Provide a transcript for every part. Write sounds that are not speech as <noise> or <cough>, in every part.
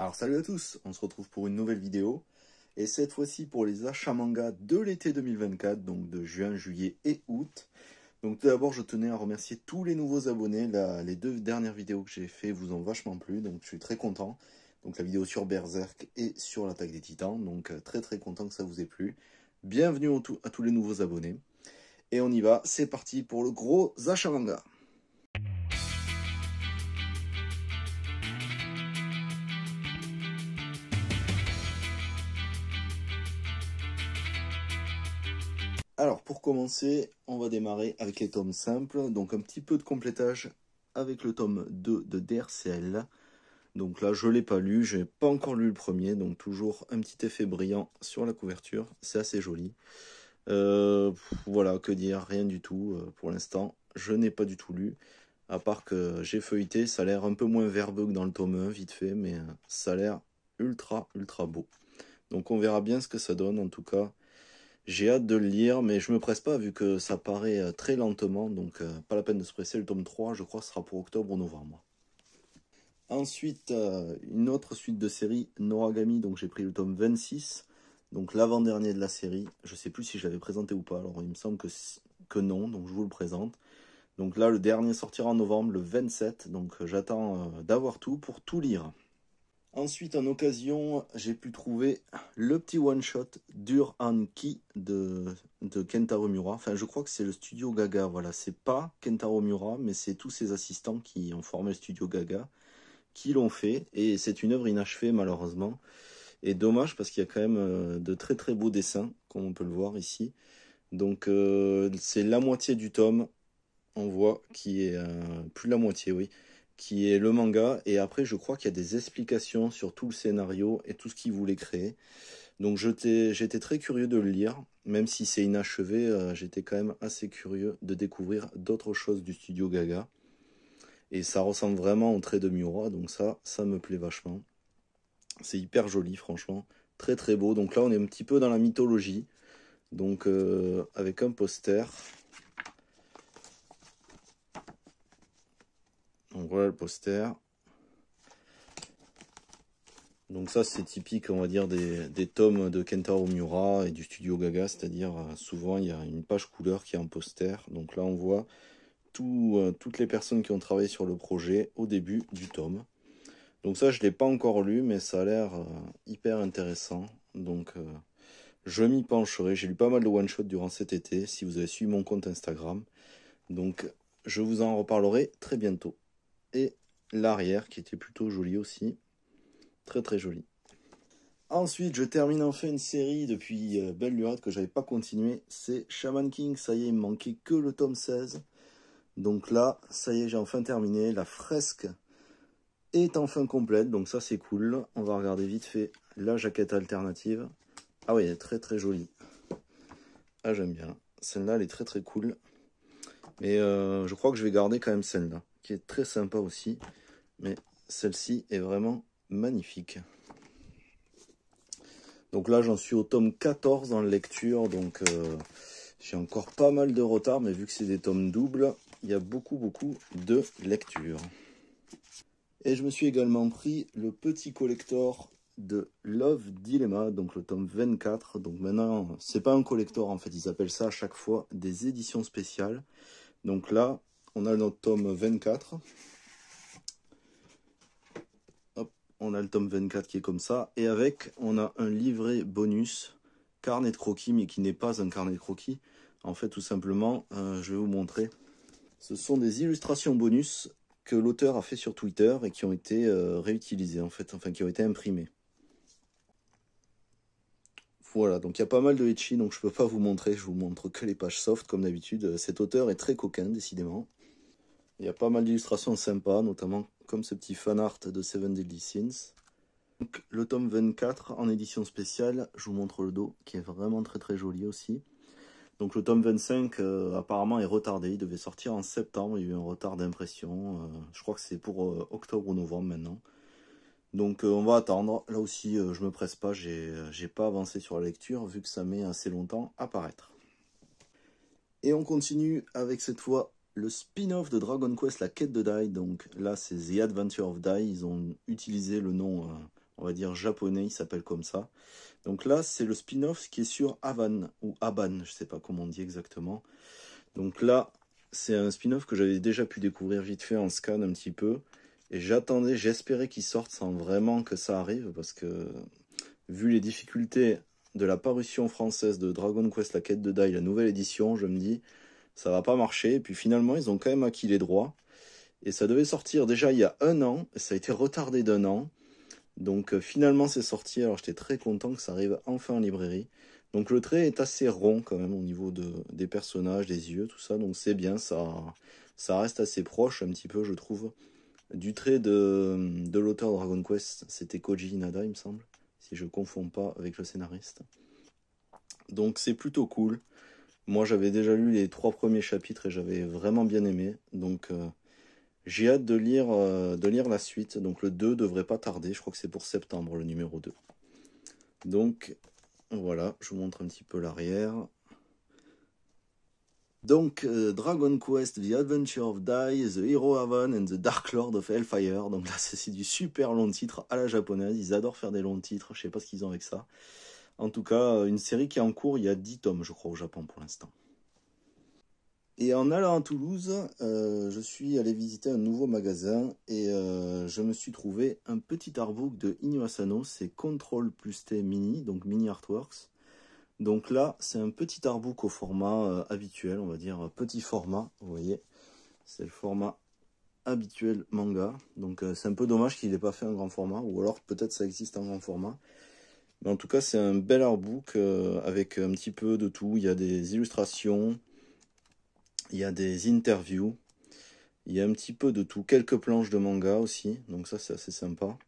Alors salut à tous, on se retrouve pour une nouvelle vidéo et cette fois-ci pour les achats manga de l'été 2024, donc de juin, juillet et août. Donc tout d'abord je tenais à remercier tous les nouveaux abonnés, les deux dernières vidéos que j'ai fait vous ont vachement plu, donc je suis très content. Donc la vidéo sur Berserk et sur l'attaque des titans, donc euh, très très content que ça vous ait plu. Bienvenue à tous les nouveaux abonnés. Et on y va, c'est parti pour le gros achat manga. Alors pour commencer, on va démarrer avec les tomes simples, donc un petit peu de complétage avec le tome 2 de DRCL. Donc là, je ne l'ai pas lu, je n'ai pas encore lu le premier, donc toujours un petit effet brillant sur la couverture, c'est assez joli. Euh, voilà, que dire, rien du tout euh, pour l'instant, je n'ai pas du tout lu, à part que j'ai feuilleté, ça a l'air un peu moins verbeux que dans le tome 1, vite fait, mais euh, ça a l'air ultra, ultra beau. Donc on verra bien ce que ça donne, en tout cas, j'ai hâte de le lire, mais je me presse pas vu que ça paraît euh, très lentement, donc euh, pas la peine de se presser. Le tome 3, je crois, sera pour octobre ou novembre. Ensuite, euh, une autre suite de série, Noragami, donc j'ai pris le tome 26, donc l'avant-dernier de la série. Je sais plus si je l'avais présenté ou pas, alors il me semble que, non, donc je vous le présente. Donc là, le dernier sortira en novembre, le 27, donc j'attends d'avoir tout pour tout lire. Ensuite, en occasion, j'ai pu trouver le petit one-shot Dur Anki de, de Kentaro Mura. Enfin, je crois que c'est le studio Gaga. Voilà, c'est pas Kentaro Mura, mais c'est tous ses assistants qui ont formé le studio Gaga qui l'ont fait. Et c'est une œuvre inachevée, malheureusement. Et dommage parce qu'il y a quand même euh, de très très beaux dessins, comme on peut le voir ici. Donc, euh, c'est la moitié du tome, on voit, qui est euh, plus la moitié, oui qui est le manga. Et après, je crois qu'il y a des explications sur tout le scénario et tout ce qu'il voulait créer. Donc j'étais très curieux de le lire, même si c'est inachevé, euh, j'étais quand même assez curieux de découvrir d'autres choses du studio Gaga. Et ça ressemble vraiment au trait de Miura, donc ça, ça me plaît vachement. C'est hyper joli, franchement. Très très beau. Donc là, on est un petit peu dans la mythologie. Donc euh, avec un poster, voilà le poster. Donc ça, c'est typique, on va dire, des, tomes de Kentaro Miura et du studio Gaga, c'est-à-dire euh, souvent, il y a une page couleur qui est en poster. Donc là, on voit euh, toutes les personnes qui ont travaillé sur le projet au début du tome. Donc ça, je ne l'ai pas encore lu, mais ça a l'air euh, hyper intéressant. Donc je m'y pencherai. J'ai lu pas mal de one-shot durant cet été, si vous avez suivi mon compte Instagram. Donc je vous en reparlerai très bientôt et l'arrière qui était plutôt joli aussi. Très très joli. Ensuite, je termine enfin une série depuis euh, belle lurette que j'avais pas continué. C'est Shaman King. Ça y est, il me manquait que le tome 16. Donc là, ça y est, j'ai enfin terminé. La fresque est enfin complète. Donc ça, c'est cool. On va regarder vite fait la jaquette alternative. Ah oui, elle est très très jolie. Ah, j'aime bien. Celle-là, elle est très très cool. Mais euh, je crois que je vais garder quand même celle-là est très sympa aussi. Mais celle-ci est vraiment magnifique. Donc là, j'en suis au tome 14 en lecture. Donc euh, j'ai encore pas mal de retard, mais vu que c'est des tomes doubles, il y a beaucoup, beaucoup de lecture Et je me suis également pris le petit collector de Love Dilemma, donc le tome 24. Donc maintenant, c'est pas un collector en fait, ils appellent ça à chaque fois des éditions spéciales. Donc là, on a notre tome 24. on a le tome 24 qui est comme ça. Et avec, on a un livret bonus, carnet de croquis, mais qui n'est pas un carnet de croquis. En fait, tout simplement, euh, je vais vous montrer. Ce sont des illustrations bonus que l'auteur a fait sur Twitter et qui ont été euh, réutilisées, en fait, enfin, qui ont été imprimées. Voilà, donc il y a pas mal de etchi, donc je peux pas vous montrer, je vous montre que les pages soft comme d'habitude. Euh, cet auteur est très coquin, décidément. Il y a pas mal d'illustrations sympas, notamment comme ce petit fan art de Seven Deadly Sins. Donc, le tome 24 en édition spéciale, je vous montre le dos, qui est vraiment très très joli aussi. Donc le tome 25 euh, apparemment est retardé, il devait sortir en septembre, il y a eu un retard d'impression, euh, je crois que c'est pour euh, octobre ou novembre maintenant. Donc on va attendre, là aussi je me presse pas, j'ai pas avancé sur la lecture vu que ça met assez longtemps à paraître. Et on continue avec cette fois le spin-off de Dragon Quest, la quête de Dai, donc là c'est The Adventure of Dai, ils ont utilisé le nom, euh, on va dire japonais, il s'appelle comme ça. Donc là c'est le spin-off qui est sur Avan, ou Aban, je sais pas comment on dit exactement. Donc là c'est un spin-off que j'avais déjà pu découvrir vite fait en scan un petit peu. Et j'attendais, j'espérais qu'il sorte sans vraiment que ça arrive, parce que vu les difficultés de la parution française de Dragon Quest, la quête de Dai, la nouvelle édition, je me dis, ça va pas marcher. Et puis finalement, ils ont quand même acquis les droits. Et ça devait sortir déjà il y a un an. Ça a été retardé d'un an. Donc euh, finalement, c'est sorti. Alors j'étais très content que ça arrive enfin en librairie. Donc le trait est assez rond quand même au niveau de, des personnages, des yeux, tout ça. Donc c'est bien, ça, ça reste assez proche un petit peu, je trouve, du trait de, de l'auteur Dragon Quest. C'était Koji Inada, il me semble, si je ne confonds pas avec le scénariste. Donc c'est plutôt cool. Moi, j'avais déjà lu les trois premiers chapitres et j'avais vraiment bien aimé. Donc, euh, j'ai hâte de lire, euh, de lire la suite. Donc, le 2 devrait pas tarder. Je crois que c'est pour septembre, le numéro 2. Donc, voilà, je vous montre un petit peu l'arrière. Donc, euh, Dragon Quest, The Adventure of Die, The Hero Haven and The Dark Lord of Hellfire. Donc là, <laughs> c'est du super long titre à la japonaise. Ils adorent faire des longs titres. Je sais pas ce qu'ils ont avec ça. En tout cas, euh, une série qui est en cours, il y a 10 tomes, je crois, au Japon pour l'instant. Et en allant à Toulouse, euh, je suis allé visiter un nouveau magasin et euh, je me suis trouvé un petit artbook de Inyo c'est Control plus T Mini, donc Mini Artworks. Donc là, c'est un petit artbook au format habituel, on va dire petit format, vous voyez. C'est le format habituel manga. Donc c'est un peu dommage qu'il n'ait pas fait un grand format, ou alors peut-être ça existe en grand format. Mais en tout cas, c'est un bel artbook euh, avec un petit peu de tout. Il y a des illustrations, il y a des interviews, il y a un petit peu de tout. Quelques planches de manga aussi, donc ça c'est assez sympa.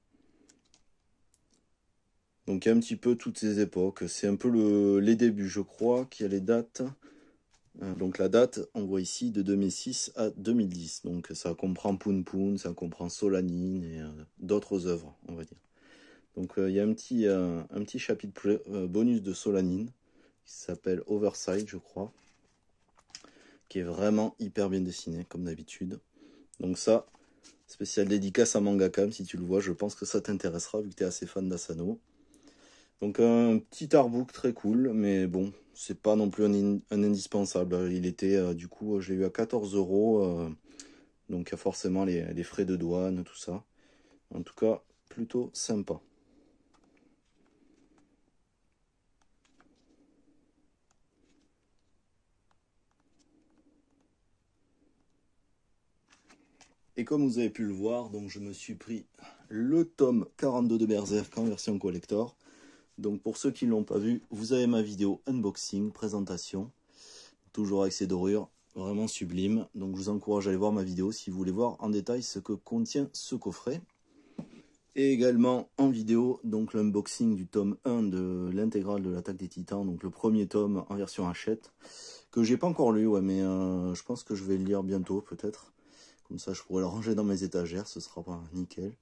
Donc il y a un petit peu toutes ces époques. C'est un peu les débuts, je crois, qu'il y a les dates. Euh, donc la date, on voit ici de 2006 à 2010. Donc ça comprend Poon Poon ça comprend Solanine et euh, d'autres œuvres, on va dire. Donc euh, il y a un petit, euh, chapitre euh, bonus de Solanine qui s'appelle Oversight, je crois, qui est vraiment hyper bien dessiné, comme d'habitude. Donc ça, spécial dédicace à Mangakam, si tu le vois, je pense que ça t'intéressera, vu que tu es assez fan d'Asano. Donc un petit artbook très cool, mais bon, c'est pas non plus un, indispensable. Il était, du coup, je l'ai eu à 14 euros, donc il y a forcément les, les frais de douane, tout ça. En tout cas, plutôt sympa. Et comme vous avez pu le voir, donc je me suis pris le tome 42 de Berserk en version collector. Donc pour ceux qui ne l'ont pas vu, vous avez ma vidéo unboxing, présentation, toujours avec ses dorures, vraiment sublime. Donc je vous encourage à aller voir ma vidéo si vous voulez voir en détail ce que contient ce coffret. Et également en vidéo, donc l'unboxing du tome 1 de l'intégrale de l'attaque des titans, donc le premier tome en version hachette, que j'ai pas encore lu, ouais, mais euh, je pense que je vais le lire bientôt peut-être. Comme ça, je pourrais le ranger dans mes étagères, ce sera pas nickel.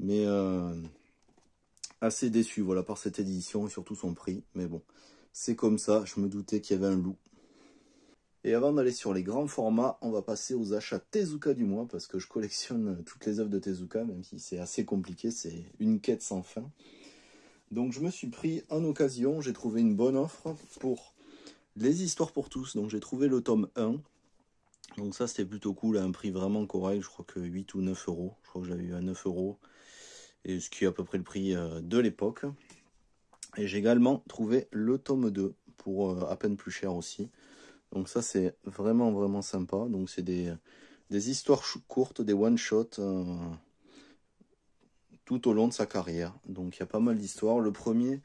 Mais euh, assez déçu, voilà, par cette édition et surtout son prix. Mais bon, c'est comme ça, je me doutais qu'il y avait un loup. Et avant d'aller sur les grands formats, on va passer aux achats Tezuka du mois, parce que je collectionne toutes les œuvres de Tezuka, même si c'est assez compliqué, c'est une quête sans fin. Donc je me suis pris en occasion, j'ai trouvé une bonne offre pour les histoires pour tous. Donc j'ai trouvé le tome 1 donc ça c'était plutôt cool à un prix vraiment correct, je crois que 8 ou 9 euros. Je crois que j'avais eu à 9 euros, et ce qui est à peu près le prix euh, de l'époque. Et j'ai également trouvé le tome 2 pour euh, à peine plus cher aussi. Donc ça c'est vraiment vraiment sympa. Donc c'est des, des, histoires courtes, des one-shots euh, tout au long de sa carrière. Donc il y a pas mal d'histoires. Le premier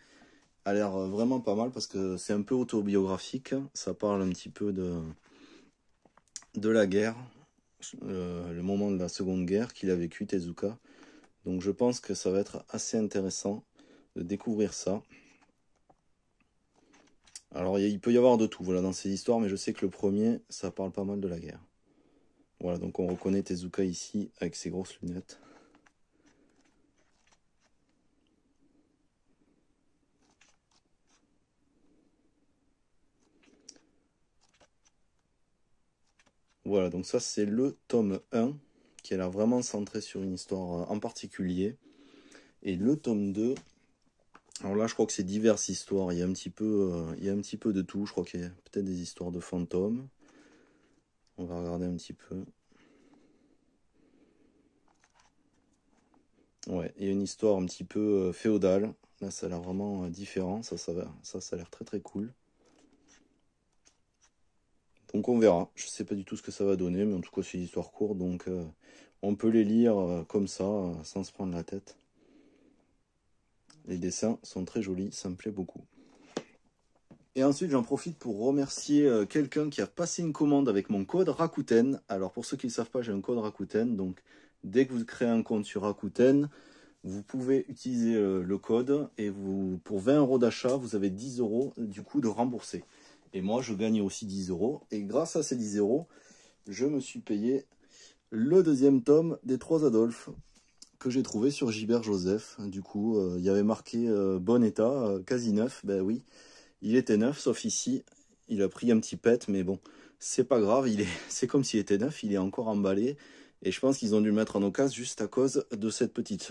a l'air vraiment pas mal parce que c'est un peu autobiographique. Ça parle un petit peu de de la guerre, euh, le moment de la Seconde Guerre qu'il a vécu, Tezuka. Donc je pense que ça va être assez intéressant de découvrir ça. Alors il peut y avoir de tout voilà, dans ces histoires, mais je sais que le premier, ça parle pas mal de la guerre. Voilà, donc on reconnaît Tezuka ici avec ses grosses lunettes. Voilà, donc ça c'est le tome 1 qui est là vraiment centré sur une histoire euh, en particulier. Et le tome 2, alors là je crois que c'est diverses histoires, il y a un petit peu, euh, il y a un petit peu de tout, je crois qu'il y a peut-être des histoires de fantômes. On va regarder un petit peu. Ouais, il y a une histoire un petit peu euh, féodale. Là, ça a l'air vraiment différent. Ça, ça, ça, ça a l'air très très cool. Donc on verra. Je ne sais pas du tout ce que ça va donner, mais en tout cas c'est une histoire courte, donc euh, on peut les lire euh, comme ça, euh, sans se prendre la tête. Les dessins sont très jolis, ça me plaît beaucoup. Et ensuite j'en profite pour remercier quelqu'un qui a passé une commande avec mon code Rakuten. Alors pour ceux qui ne savent pas, j'ai un code Rakuten, donc dès que vous créez un compte sur Rakuten, vous pouvez utiliser le code et vous, pour 20 euros d'achat, vous avez 10 euros du coup de remboursé. Et moi, je gagnais aussi 10 euros. Et grâce à ces 10 euros, je me suis payé le deuxième tome des Trois Adolphes que j'ai trouvé sur gibert Joseph. Du coup, euh, il y avait marqué euh, bon état, euh, quasi neuf. Ben oui, il était neuf, sauf ici, il a pris un petit pet, mais bon, c'est pas grave. Il est, <laughs> c'est comme s'il était neuf, il est encore emballé. Et je pense qu'ils ont dû le mettre en occasion juste à cause de cette petite,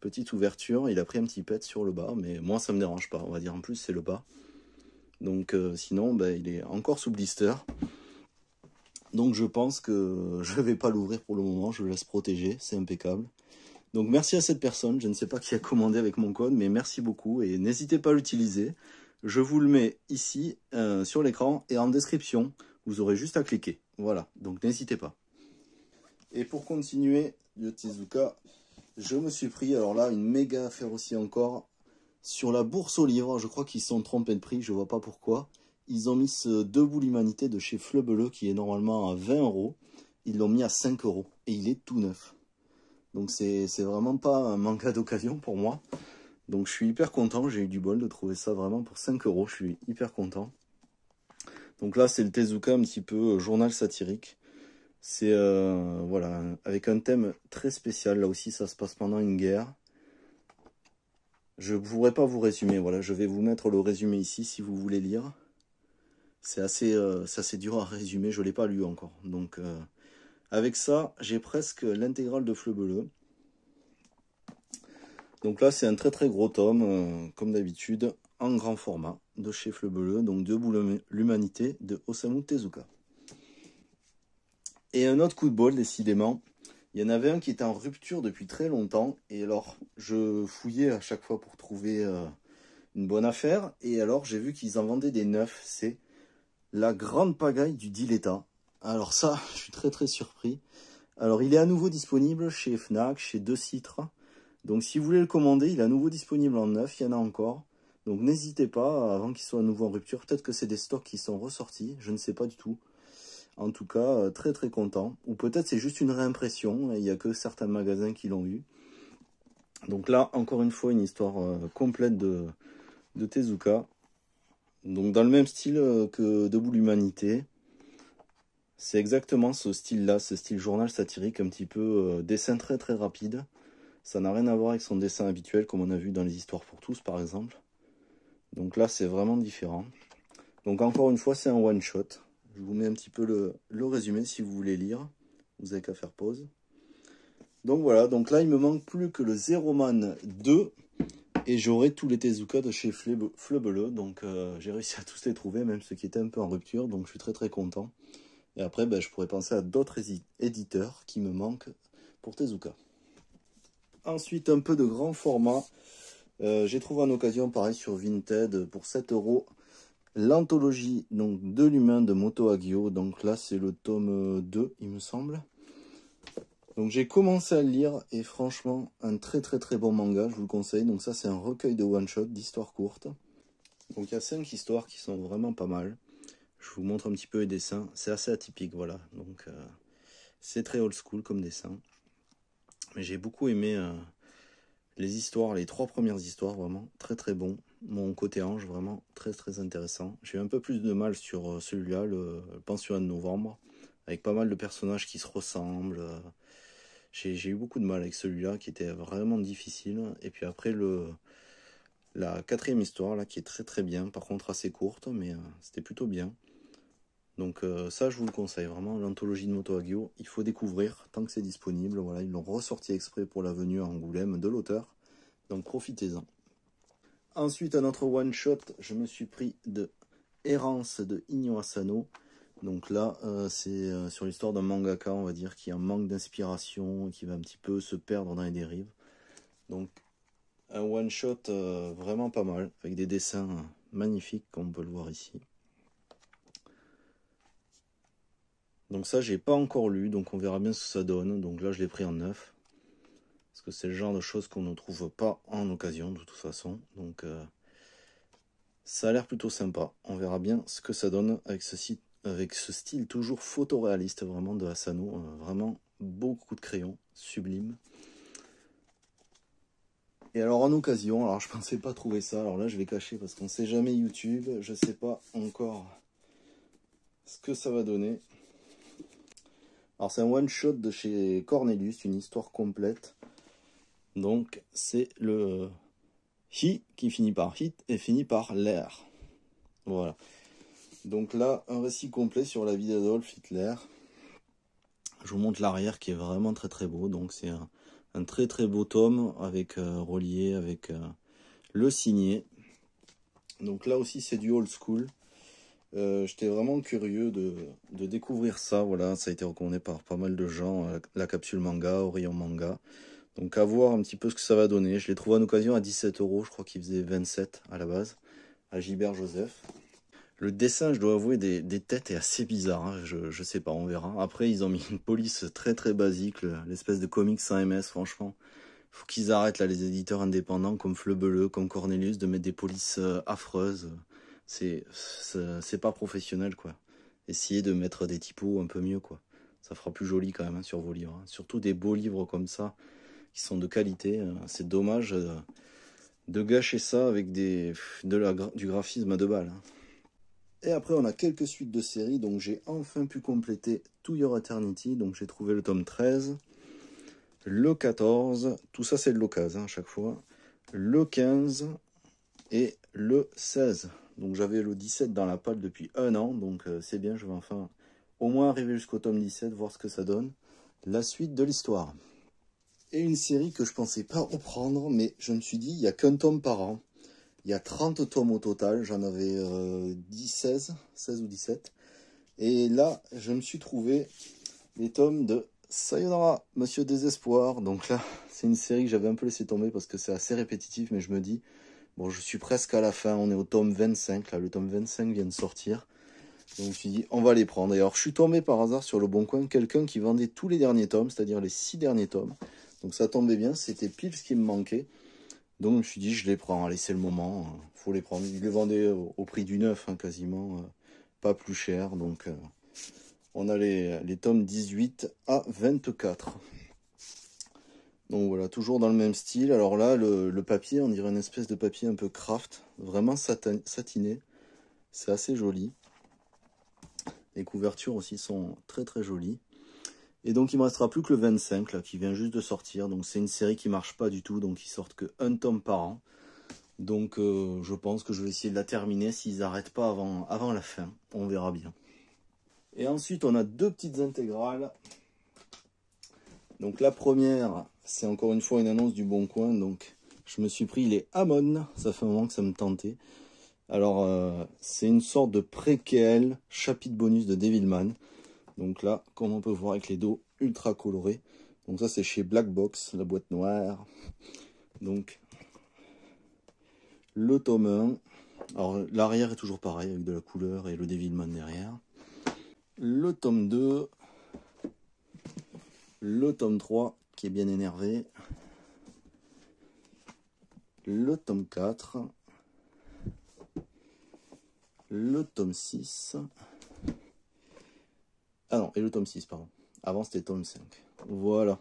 petite ouverture. Il a pris un petit pet sur le bas, mais moi ça me dérange pas. On va dire en plus c'est le bas. Donc euh, sinon, ben, il est encore sous blister. Donc je pense que <laughs> je ne vais pas l'ouvrir pour le moment, je le laisse protéger, c'est impeccable. Donc merci à cette personne, je ne sais pas qui a commandé avec mon code, mais merci beaucoup et n'hésitez pas à l'utiliser. Je vous le mets ici euh, sur l'écran et en description, vous aurez juste à cliquer. Voilà, donc n'hésitez pas. Et pour continuer, Yotizuka, je me suis pris, alors là, une méga aussi encore, sur la bourse au livre, je crois qu'ils sont trompés de prix, je vois pas pourquoi. Ils ont mis ce Debout l'Humanité de chez Fleubleu qui est normalement à 20 euros. Ils l'ont mis à 5 euros et il est tout neuf. Donc c'est vraiment pas un manque d'occasion pour moi. Donc je suis hyper content, j'ai eu du bol de trouver ça vraiment pour 5 euros, je suis hyper content. Donc là c'est le Tezuka un petit peu euh, journal satirique. C'est euh, voilà, avec un thème très spécial, là aussi ça se passe pendant une guerre. Je ne pourrais pas vous résumer, voilà, je vais vous mettre le résumé ici si vous voulez lire. C'est assez, euh, dur à résumer, je ne l'ai pas lu encore. Donc euh, avec ça, j'ai presque l'intégrale de Fleu Donc là, c'est un très très gros tome, euh, comme d'habitude, en grand format, de chez Fleu donc Debout hum-, l'humanité de Osamu Tezuka. Et un autre coup de bol, décidément, il y en avait un qui était en rupture depuis très longtemps. Et alors, je fouillais à chaque fois pour trouver euh, une bonne affaire. Et alors, j'ai vu qu'ils en vendaient des neufs. C'est la grande pagaille du Diletta. Alors ça, <laughs> je suis très très surpris. Alors, il est à nouveau disponible chez Fnac, chez Deux Citres. Donc, si vous voulez le commander, il est à nouveau disponible en neuf. Il y en a encore. Donc, n'hésitez pas, avant qu'il soit à nouveau en rupture. Peut-être que c'est des stocks qui sont ressortis. Je ne sais pas du tout. En tout cas, euh, très très content. Ou peut-être c'est juste une réimpression, hein, il n'y a que certains magasins qui l'ont eu. Donc là, encore une fois, une histoire euh, complète de, Tezuka. Donc dans le même style euh, que Debout l'Humanité. C'est exactement ce style-là, ce style journal satirique, un petit peu dessin très très rapide. Ça n'a rien à voir avec son dessin habituel comme on a vu dans les histoires pour tous par exemple. Donc là c'est vraiment différent. Donc encore une fois c'est un one-shot. Je vous mets un petit peu le, résumé si vous voulez lire. Vous n'avez qu'à faire pause. Donc voilà, donc là il me manque plus que le Zeroman 2 et j'aurai tous les Tezuka de chez Flebeleu. Donc euh, j'ai réussi à tous les trouver, même ceux qui étaient un peu en rupture. Donc je suis très très content. Et après, ben, je pourrais penser à d'autres éditeurs qui me manquent pour Tezuka. Ensuite, un peu de grand format. Euh, j'ai trouvé en occasion, pareil, sur Vinted pour 7 euros l'anthologie donc de l'humain de Moto Agio. Donc là, c'est le tome 2, euh, il me semble. Donc j'ai commencé à le lire et franchement, un très très très bon manga, je vous le conseille. Donc ça, c'est un recueil de one-shot d'histoires courtes. Donc il y a 5 histoires qui sont vraiment pas mal. Je vous montre un petit peu les dessins. C'est assez atypique, voilà. Donc euh, c'est très old school comme dessin. Mais j'ai beaucoup aimé euh, les histoires, les trois premières histoires, vraiment très très bon mon côté ange, vraiment très très intéressant. J'ai eu un peu plus de mal sur euh, celui-là, le, pension pensionnat de novembre, avec pas mal de personnages qui se ressemblent. Euh. J'ai eu beaucoup de mal avec celui-là, qui était vraiment difficile. Et puis après, le, la quatrième histoire, là, qui est très très bien, par contre assez courte, mais euh, c'était plutôt bien. Donc ça, je vous le conseille vraiment, l'anthologie de Moto Agio, il faut découvrir tant que c'est disponible. Voilà, ils l'ont ressorti exprès pour la venue à Angoulême de l'auteur, donc profitez-en. Ensuite, un autre one-shot, je me suis pris de Errance de Inyo Asano. Donc là, euh, c'est euh, sur l'histoire d'un mangaka, on va dire, qui a un manque d'inspiration, qui va un petit peu se perdre dans les dérives. Donc, un one-shot euh, vraiment pas mal, avec des dessins magnifiques, comme on peut le voir ici. Donc ça, j'ai pas encore lu, donc on verra bien ce que ça donne. Donc là, je l'ai pris en neuf. Parce que c'est le genre de choses qu'on ne trouve pas en occasion de toute façon. Donc euh, ça a l'air plutôt sympa. On verra bien ce que ça donne avec ce, site, avec ce style toujours photoréaliste vraiment de Asano. Euh, vraiment beaucoup de crayons, sublime. Et alors en occasion, alors je pensais pas trouver ça, alors là je vais cacher parce qu'on sait jamais YouTube, je sais pas encore ce que ça va donner. Alors c'est un one shot de chez Cornelius, une histoire complète. Donc c'est le hi qui finit par hit et finit par l'air. Voilà. Donc là, un récit complet sur la vie d'Adolf Hitler. Je vous montre l'arrière qui est vraiment très très beau. Donc c'est un, très très beau tome avec euh, relié, avec euh, le signé. Donc là aussi c'est du old school. Euh, j'étais vraiment curieux de, découvrir ça. Voilà, ça a été recommandé par pas mal de gens. La, capsule manga, Orion manga. Donc à voir un petit peu ce que ça va donner. Je l'ai trouvé en occasion à 17 euros, je crois qu'il faisait 27 à la base, à Gilbert Joseph. Le dessin, je dois avouer, des, des têtes est assez bizarre, hein. je, je sais pas, on verra. Après, ils ont mis une police très très basique, l'espèce de comics sans ms, franchement. Faut qu'ils arrêtent là, les éditeurs indépendants comme Flebeleux, comme Cornelius, de mettre des polices euh, affreuses. C'est pas professionnel, quoi. Essayez de mettre des typos un peu mieux, quoi. Ça fera plus joli quand même hein, sur vos livres. Hein. Surtout des beaux livres comme ça qui sont de qualité. Hein. C'est dommage euh, de gâcher ça avec des, du graphisme à deux balles. Hein. Et après, on a quelques suites de séries. Donc, j'ai enfin pu compléter To Your Eternity. Donc, j'ai trouvé le tome 13, le 14. Tout ça, c'est de l'occasion hein, à chaque fois. Le 15 et le 16. Donc, j'avais le 17 dans la palle depuis un an. Donc, euh, c'est bien. Je vais enfin au moins arriver jusqu'au tome 17, voir ce que ça donne. La suite de l'histoire. Et une série que je pensais pas reprendre, mais je me suis dit, il y a qu'un tome par an. Il y a 30 tomes au total, j'en avais 10, 16, 16 ou 17. Et là, je me suis trouvé les tomes de Sayonara, Monsieur Désespoir. Donc là, c'est une série que j'avais un peu laissé tomber parce que c'est assez répétitif, mais je me dis, bon, je suis presque à la fin, on est au tome 25, là, le tome 25 vient de sortir. Donc je me suis dit, on va les prendre. Et alors, je suis tombé par hasard sur le bon coin, quelqu'un qui vendait tous les derniers tomes, c'est-à-dire les 6 derniers tomes. Donc ça tombait bien, c'était pile ce qui me manquait. Donc je me suis dit, je les prends, allez, c'est le moment, il hein. faut les prendre. Ils les vendaient au, prix du neuf, hein, quasiment, euh, pas plus cher. Donc euh, on a les, tomes 18 à 24. Donc voilà, toujours dans le même style. Alors là, le, le papier, on dirait une espèce de papier un peu craft, vraiment satiné. C'est assez joli. Les couvertures aussi sont très très jolies. Et donc il me restera plus que le 25 qui vient juste de sortir. Donc c'est une série qui marche pas du tout, donc ils sortent que un tome par an. Donc euh, je pense que je vais essayer de la terminer s'ils n'arrêtent pas avant, avant la fin. On verra bien. Et ensuite on a deux petites intégrales. Donc la première, c'est encore une fois une annonce du Bon Coin. Donc je me suis pris les Amon. Ça fait un moment que ça me tentait. Alors euh, c'est une sorte de préquel, chapitre bonus de Devilman. Donc là, comme on peut voir avec les dos ultra colorés. Donc ça, c'est chez Black Box, la boîte noire. Donc, le tome 1. Alors, l'arrière est toujours pareil, avec de la couleur et le Devilman derrière. Le tome 2. Le tome 3, qui est bien énervé. Le tome 4. Le tome 6. Ah non, et le tome 6, pardon. Avant, c'était tome 5. Voilà.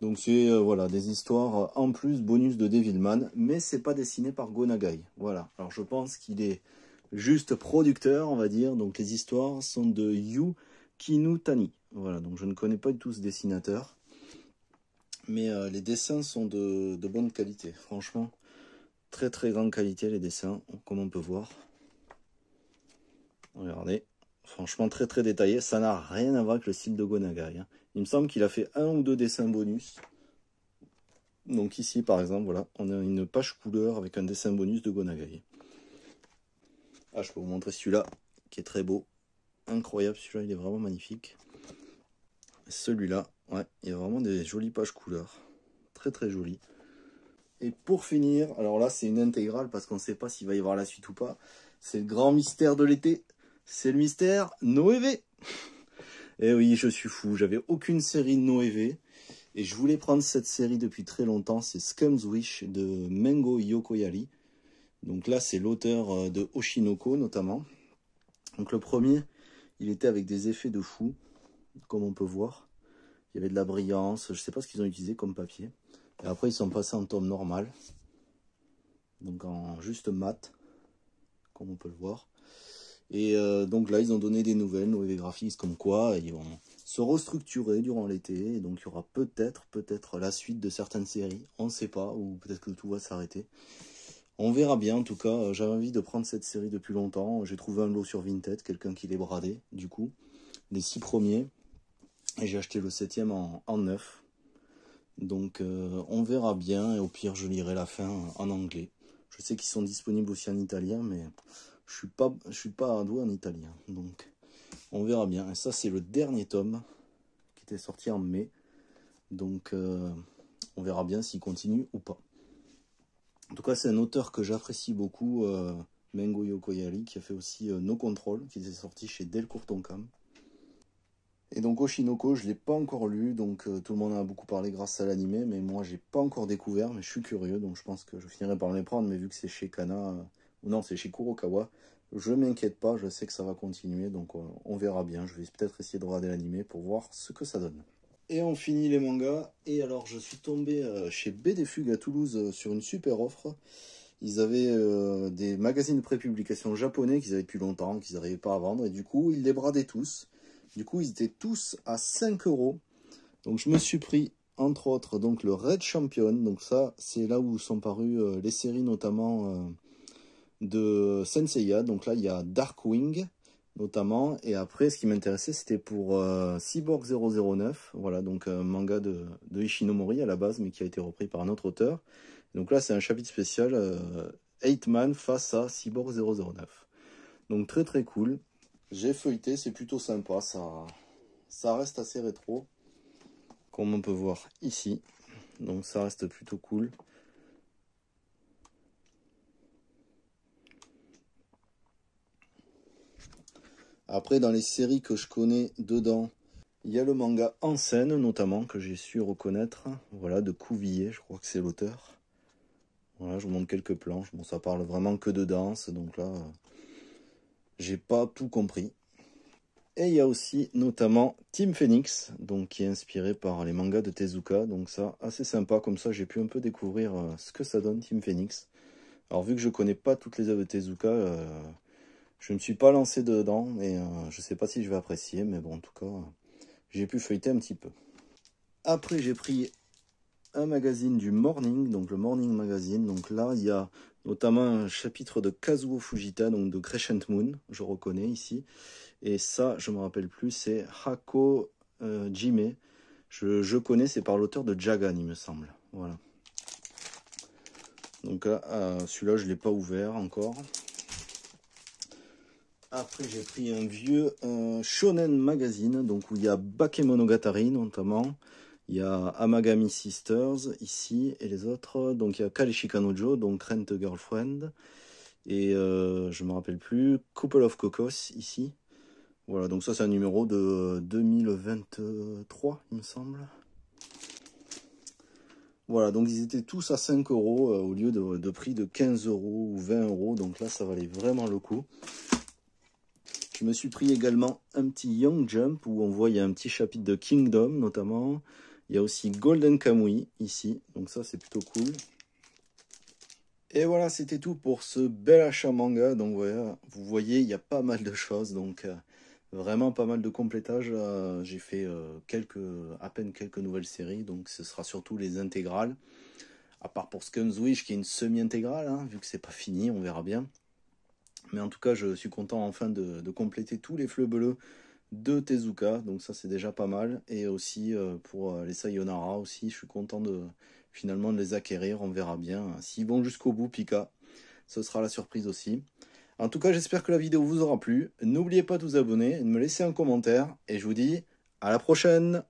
Donc c'est euh, voilà des histoires euh, en plus bonus de Devilman, mais c'est pas dessiné par Gonagai. Voilà. Alors je pense qu'il est juste producteur, on va dire. Donc les histoires sont de Yu Kinutani. Voilà. Donc je ne connais pas du tout ce dessinateur, mais euh, les dessins sont de, bonne qualité. Franchement, très très grande qualité les dessins, comme on peut voir. Regardez franchement très très détaillé. Ça n'a rien à voir avec le style de Gonagai. Hein. Il me semble qu'il a fait un ou deux dessins bonus. Donc ici, par exemple, voilà, on a une page couleur avec un dessin bonus de Gonagai. Ah, je peux vous montrer celui-là, qui est très beau. Incroyable, celui-là, il est vraiment magnifique. Celui-là, ouais, il y a vraiment des jolies pages couleurs. Très très jolies. Et pour finir, alors là, c'est une intégrale parce qu'on ne sait pas s'il va y avoir la suite ou pas. C'est le grand mystère de l'été c'est le mystère Noévé. Eh oui, je suis fou, j'avais aucune série Noévé. Et je voulais prendre cette série depuis très longtemps, c'est Scum's Wish de Mengo Yokoyali. Donc là, c'est l'auteur euh, de Oshinoko notamment. Donc le premier, il était avec des effets de fou, comme on peut voir. Il y avait de la brillance, je ne sais pas ce qu'ils ont utilisé comme papier. Et après, ils sont passés en tome normal, donc en juste mat, comme on peut le voir. Et euh, donc là, ils ont donné des nouvelles, des graphistes, comme quoi ils vont se restructurer durant l'été. Et donc il y aura peut-être, peut-être la suite de certaines séries. On ne sait pas, ou peut-être que tout va s'arrêter. On verra bien, en tout cas. Euh, j'avais envie de prendre cette série depuis longtemps. J'ai trouvé un lot sur Vinted, quelqu'un qui l'ait bradé, du coup. Les six premiers. Et j'ai acheté le septième en, en neuf. Donc euh, on verra bien, et au pire, je lirai la fin en anglais. Je sais qu'ils sont disponibles aussi en italien, mais je suis pas, je suis pas un doué en italien, hein, donc on verra bien. Et ça, c'est le dernier tome qui était sorti en mai, donc euh, on verra bien s'il continue ou pas. En tout cas, c'est un auteur que j'apprécie beaucoup, euh, Mengo Yokoyari, qui a fait aussi euh, No Control, qui était sorti chez Delcourt Tonkam. Et donc Oshinoko, je ne l'ai pas encore lu, donc tout le monde en a beaucoup parlé grâce à l'animé, mais moi j'ai pas encore découvert, mais je suis curieux, donc je pense que je finirai par les prendre, mais vu que c'est chez Kana, non, c'est chez Kurokawa. Je m'inquiète pas, je sais que ça va continuer, donc euh, on, verra bien. Je vais peut-être essayer de regarder l'animé pour voir ce que ça donne. Et on finit les mangas. Et alors, je suis tombé euh, chez BD à Toulouse euh, sur une super offre. Ils avaient des magazines de prépublication japonais qu'ils avaient depuis longtemps, qu'ils n'arrivaient pas à vendre. Et du coup, ils les bradaient tous. Du coup, ils étaient tous à 5 euros. Donc, je me suis pris, entre autres, donc le Red Champion. Donc ça, c'est là où sont parues les séries, notamment de Senseiya. Donc là, il y a Darkwing notamment. Et après, ce qui m'intéressait, c'était pour euh, Cyborg 009. Voilà, donc un euh, manga de, de Ishinomori à la base, mais qui a été repris par un autre auteur. Donc là, c'est un chapitre spécial euh, eight man face à Cyborg 009. Donc très très cool. J'ai feuilleté, c'est plutôt sympa. Ça, ça reste assez rétro, comme on peut voir ici. Donc ça reste plutôt cool. Après, dans les séries que je connais dedans, il y a le manga En scène, notamment, que j'ai su reconnaître. Voilà, de Couvillier, je crois que c'est l'auteur. Voilà, je vous montre quelques planches. Bon, ça parle vraiment que de danse, donc là, j'ai pas tout compris. Et il y a aussi notamment Team Phoenix, donc qui est inspiré par les mangas de Tezuka. Donc ça, assez sympa. Comme ça, j'ai pu un peu découvrir euh, ce que ça donne Team Phoenix. Alors vu que je connais pas toutes les œuvres de Tezuka, euh, je ne me suis pas lancé dedans et euh, je ne sais pas si je vais apprécier, mais bon, en tout cas, euh, j'ai pu feuilleter un petit peu. Après, j'ai pris un magazine du Morning, donc le Morning Magazine. Donc là, il y a notamment un chapitre de Kazuo Fujita, donc de Crescent Moon, je reconnais ici. Et ça, je ne me rappelle plus, c'est Hako euh, Jime. Je, connais, c'est par l'auteur de Jagan, il me semble. Voilà. Donc là, celui-là, je ne l'ai pas ouvert encore. Après, j'ai pris un vieux Shonen Magazine, donc où il y a Bakemonogatari notamment. Il y a Amagami Sisters ici et les autres. Donc il y a Kanojo donc Rent Girlfriend. Et euh, je ne me rappelle plus, Couple of Cocos ici. Voilà, donc ça c'est un numéro de 2023, euh, il me semble. Voilà, donc ils étaient tous à 5 euros euh, au lieu de, prix de 15 euros ou 20 euros. Donc là, ça valait vraiment le coup. Je me suis pris également un petit Young Jump où on voit il y a un petit chapitre de Kingdom notamment. Il y a aussi Golden Kamui ici, donc ça c'est plutôt cool. Et voilà, c'était tout pour ce bel achat manga. Donc voilà, vous voyez, il y a pas mal de choses, donc euh, vraiment pas mal de complétage. J'ai fait euh, quelques, à peine quelques nouvelles séries, donc ce sera surtout les intégrales. À part pour Scum's Wish qui est une semi-intégrale, hein, vu que c'est pas fini, on verra bien. Mais en tout cas, je suis content enfin de, compléter tous les fleux bleus de Tezuka, donc ça c'est déjà pas mal. Et aussi euh, pour euh, les Sayonara aussi, je suis content de finalement de les acquérir, on verra bien. Hein. S'ils vont jusqu'au bout, Pika, ce sera la surprise aussi. En tout cas, j'espère que la vidéo vous aura plu. N'oubliez pas de vous abonner, de me laisser un commentaire, et je vous dis à la prochaine